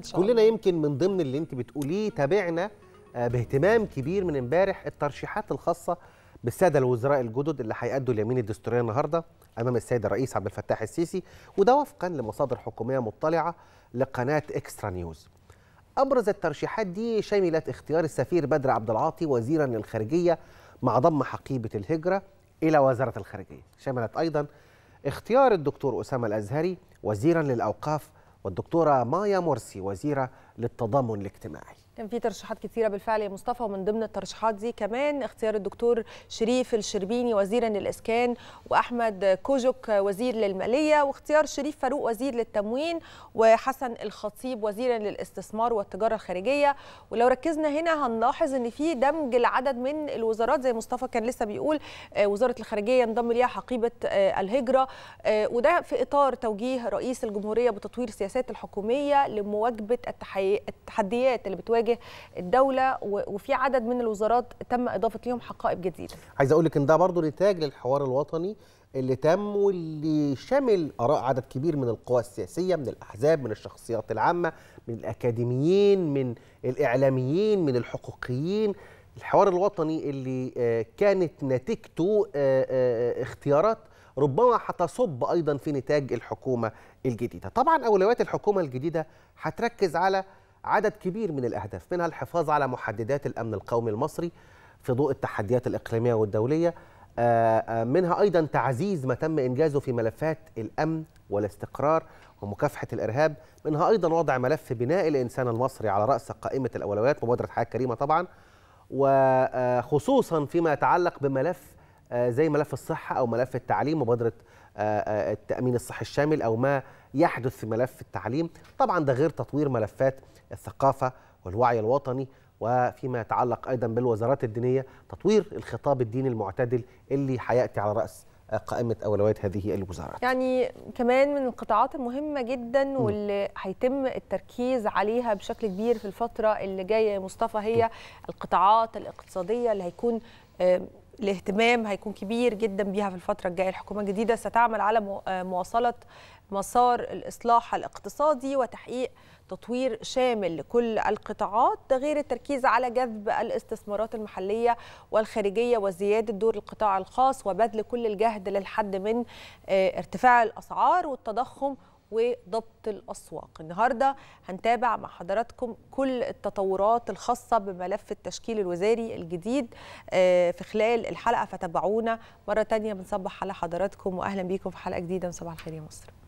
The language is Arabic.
إن شاء كلنا الله. يمكن من ضمن اللي انت بتقوليه تابعنا آه، باهتمام كبير من امبارح الترشيحات الخاصه بالساده الوزراء الجدد اللي هيأدوا اليمين الدستوريه النهارده امام السيد الرئيس عبد الفتاح السيسي وده وفقا لمصادر حكوميه مطلعه لقناه اكسترا نيوز. ابرز الترشيحات دي شملت اختيار السفير بدر عبد العاطي وزيرا للخارجيه مع ضم حقيبه الهجره الى وزاره الخارجيه، شملت ايضا اختيار الدكتور اسامه الازهري وزيرا للاوقاف والدكتورة مايا مرسي وزيرة للتضامن الاجتماعي كان في ترشيحات كثيره بالفعل يا مصطفى ومن ضمن الترشيحات دي كمان اختيار الدكتور شريف الشربيني وزيرا للاسكان واحمد كوجوك وزير للماليه واختيار شريف فاروق وزير للتموين وحسن الخطيب وزيرا للاستثمار والتجاره الخارجيه ولو ركزنا هنا هنلاحظ ان في دمج العدد من الوزارات زي مصطفى كان لسه بيقول آه، وزاره الخارجيه انضم ليها حقيبه آه، الهجره آه، وده في اطار توجيه رئيس الجمهوريه بتطوير سياسات الحكوميه لمواجهه التحديات اللي بتواجه بتواجه الدوله وفي عدد من الوزارات تم اضافه ليهم حقائب جديده عايز اقول لك ان ده برضو نتاج للحوار الوطني اللي تم واللي شمل اراء عدد كبير من القوى السياسيه من الاحزاب من الشخصيات العامه من الاكاديميين من الاعلاميين من الحقوقيين الحوار الوطني اللي آه، كانت نتيجته آه، آه، اختيارات ربما هتصب ايضا في نتاج الحكومه الجديده طبعا اولويات الحكومه الجديده هتركز على عدد كبير من الأهداف منها الحفاظ على محددات الأمن القومي المصري في ضوء التحديات الإقليمية والدولية آه، آه، منها أيضا تعزيز ما تم إنجازه في ملفات الأمن والاستقرار ومكافحة الإرهاب منها أيضا وضع ملف بناء الإنسان المصري على رأس قائمة الأولويات مبادرة حياة كريمة طبعا وخصوصا آه، فيما يتعلق بملف آه، زي ملف الصحه او ملف التعليم مبادره آه، آه، التامين الصحي الشامل او ما يحدث في ملف التعليم طبعا ده غير تطوير ملفات الثقافه والوعي الوطني وفيما يتعلق ايضا بالوزارات الدينيه تطوير الخطاب الديني المعتدل اللي هياتي على راس قائمه اولويات هذه الوزارات. يعني كمان من القطاعات المهمه جدا واللي هيتم التركيز عليها بشكل كبير في الفتره اللي جايه يا مصطفى هي القطاعات الاقتصاديه اللي هيكون الاهتمام هيكون كبير جدا بيها في الفترة الجاية الحكومة الجديدة ستعمل على آه، مواصلة مسار الإصلاح الاقتصادي وتحقيق تطوير شامل لكل القطاعات ده غير التركيز على جذب الاستثمارات المحلية والخارجية وزيادة دور القطاع الخاص وبذل كل الجهد للحد من آه، ارتفاع الأسعار والتضخم وضبط الأسواق النهاردة هنتابع مع حضراتكم كل التطورات الخاصة بملف التشكيل الوزاري الجديد آه، في خلال الحلقة فتابعونا مرة تانية بنصبح على حضراتكم وأهلا بيكم في حلقة جديدة من صباح الخير يا مصر